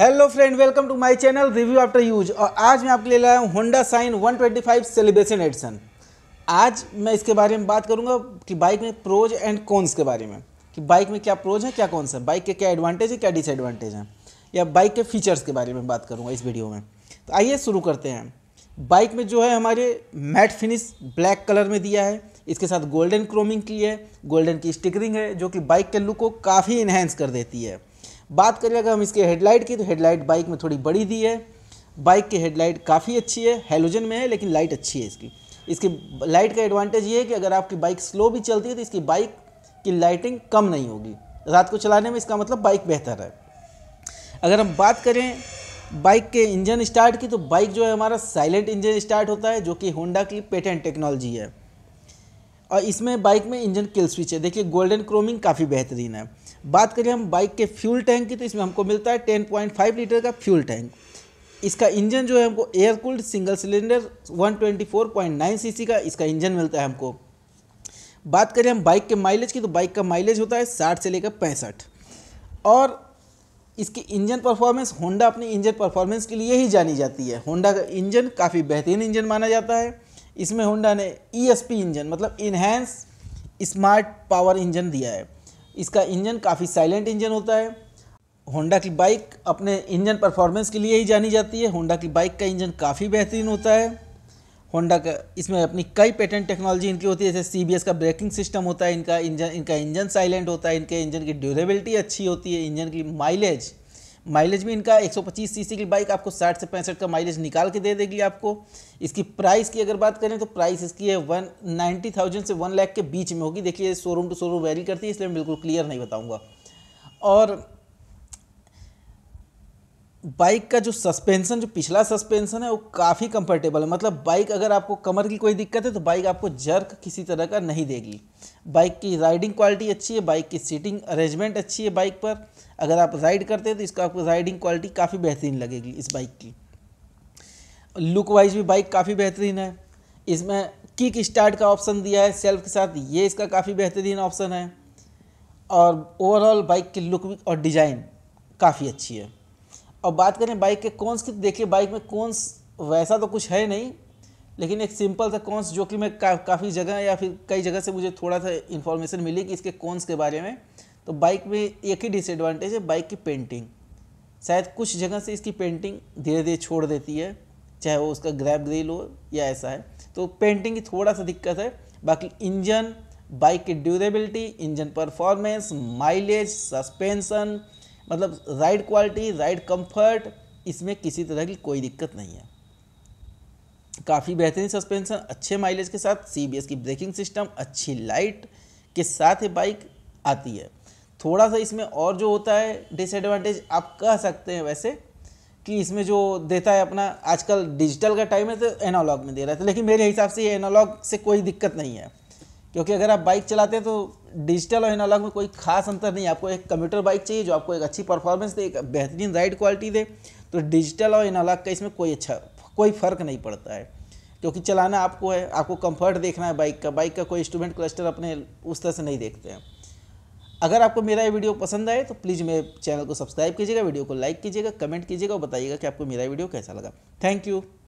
hello friend welcome to my channel review after use और आज मैं आपके लिए लाया हूँ होंडा साइन 125 सेलिब्रेशन एडिशन आज मैं इसके बारे में बात करूँगा कि बाइक में प्रोज एंड कॉन्स के बारे में कि बाइक में क्या प्रोज है क्या कॉन्स है बाइक के क्या एडवांटेज है क्या डिसएडवांटेज है या बाइक के फीचर्स के बारे में बात करूँगा इस वीडियो में तो आइए शुरू करते हैं बाइक में जो है हमारे मैट फिनिश ब्लैक कलर में दिया है इसके साथ गोल्डन क्रोमिंग की है गोल्डन की स्टिकरिंग है जो कि बाइक के लुक को काफ़ी इन्हेंस कर देती है बात करें अगर हम इसके हेडलाइट की तो हेडलाइट बाइक में थोड़ी बड़ी दी है बाइक की हेडलाइट काफ़ी अच्छी है हेलोजन में है लेकिन लाइट अच्छी है इसकी इसकी लाइट का एडवांटेज ये है कि अगर आपकी बाइक स्लो भी चलती है तो इसकी बाइक की लाइटिंग कम नहीं होगी रात को चलाने में इसका मतलब बाइक बेहतर है अगर हम बात करें बाइक के इंजन स्टार्ट की तो बाइक जो है हमारा साइलेंट इंजन स्टार्ट होता है जो कि होंडा की पेटेंट टेक्नोलॉजी है और इसमें बाइक में इंजन किल स्विच है देखिए गोल्डन क्रोमिंग काफ़ी बेहतरीन है बात करें हम बाइक के फ्यूल टैंक की तो इसमें हमको मिलता है टेन पॉइंट फाइव लीटर का फ्यूल टैंक इसका इंजन जो है हमको air cooled single cylinder one twenty four point nine C C का इसका इंजन मिलता है हमको बात करें हम बाइक के माइलेज की तो बाइक का माइलेज होता है साठ से लेकर पैंसठ और इसकी इंजन परफॉर्मेंस होंडा अपने इंजन परफॉर्मेंस के लिए ही जानी जाती है होंडा का इंजन काफ़ी बेहतरीन इंजन माना जाता है इसमें होंडा ने ई e इंजन मतलब इन्हेंस स्मार्ट पावर इंजन दिया है इसका इंजन काफ़ी साइलेंट इंजन होता है होंडा की बाइक अपने इंजन परफॉर्मेंस के लिए ही जानी जाती है होंडा की बाइक का इंजन काफ़ी बेहतरीन होता है होंडा का इसमें अपनी कई पेटेंट टेक्नोलॉजी इनकी होती है जैसे सी का ब्रेकिंग सिस्टम होता है इनका इंजन इनका इंजन साइलेंट होता है इनके इंजन की ड्यूरेबिलिटी अच्छी होती है इंजन की माइलेज माइलेज भी इनका 125 सीसी की बाइक आपको 60 से पैंसठ का माइलेज निकाल के दे देगी आपको इसकी प्राइस की अगर बात करें तो प्राइस इसकी है वन नाइन्टी थाउजेंड से वन लाख के बीच में होगी देखिए शोरूम टू शोरूम वेरी करती है इसलिए मैं बिल्कुल क्लियर नहीं बताऊँगा और बाइक का जो सस्पेंसन जो पिछला सस्पेंसन है वो काफ़ी कंफर्टेबल है मतलब बाइक अगर आपको कमर की कोई दिक्कत है तो बाइक आपको जर्क किसी तरह का नहीं देगी बाइक की राइडिंग क्वालिटी अच्छी है बाइक की सीटिंग अरेंजमेंट अच्छी है बाइक पर अगर आप राइड करते हैं तो इसका आपको राइडिंग क्वालिटी काफ़ी बेहतरीन लगेगी इस बाइक की लुक वाइज भी बाइक काफ़ी बेहतरीन है इसमें किक स्टार्ट का ऑप्शन दिया है सेल्फ के साथ ये इसका काफ़ी बेहतरीन ऑप्शन है और ओवरऑल बाइक की लुक और डिज़ाइन काफ़ी अच्छी है अब बात करें बाइक के कौनस की देखिए बाइक में कौनस वैसा तो कुछ है नहीं लेकिन एक सिंपल सा कौनस जो कि मैं का, काफ़ी जगह या फिर कई जगह से मुझे थोड़ा सा इन्फॉर्मेशन मिली कि इसके कौनस के बारे में तो बाइक में एक ही डिसएडवांटेज है बाइक की पेंटिंग शायद कुछ जगह से इसकी पेंटिंग धीरे धीरे छोड़ देती है चाहे वो उसका ग्रैप ग्रिल हो या ऐसा है तो पेंटिंग की थोड़ा सा दिक्कत है बाकी इंजन बाइक की durability engine performance mileage suspension मतलब राइड क्वालिटी राइड कंफर्ट इसमें किसी तरह की कोई दिक्कत नहीं है काफ़ी बेहतरीन सस्पेंसन अच्छे माइलेज के साथ सी की ब्रेकिंग सिस्टम अच्छी लाइट के साथ ये बाइक आती है थोड़ा सा इसमें और जो होता है डिसएडवांटेज आप कह सकते हैं वैसे कि इसमें जो देता है अपना आजकल डिजिटल का टाइम है तो एनालॉग में दे रहा था तो लेकिन मेरे हिसाब से ये एनालॉग से कोई दिक्कत नहीं है क्योंकि अगर आप बाइक चलाते हैं तो डिजिटल और एनालॉग में कोई खास अंतर नहीं आपको एक कंप्यूटर बाइक चाहिए जो आपको एक अच्छी परफॉर्मेंस दे एक बेहतरीन राइड क्वालिटी दे तो डिजिटल और एनालॉग का इसमें कोई अच्छा कोई फ़र्क नहीं पड़ता है क्योंकि चलाना आपको है आपको कंफर्ट देखना है बाइक का बाइक का कोई इंस्ट्रूमेंट क्लस्टर अपने उस तरह से नहीं देखते हैं अगर आपको मेरा ये वीडियो पसंद आए तो प्लीज़ मेरे चैनल को सब्सक्राइब कीजिएगा वीडियो को लाइक कीजिएगा कमेंट कीजिएगा और बताइएगा कि आपको मेरा वीडियो कैसा लगा थैंक यू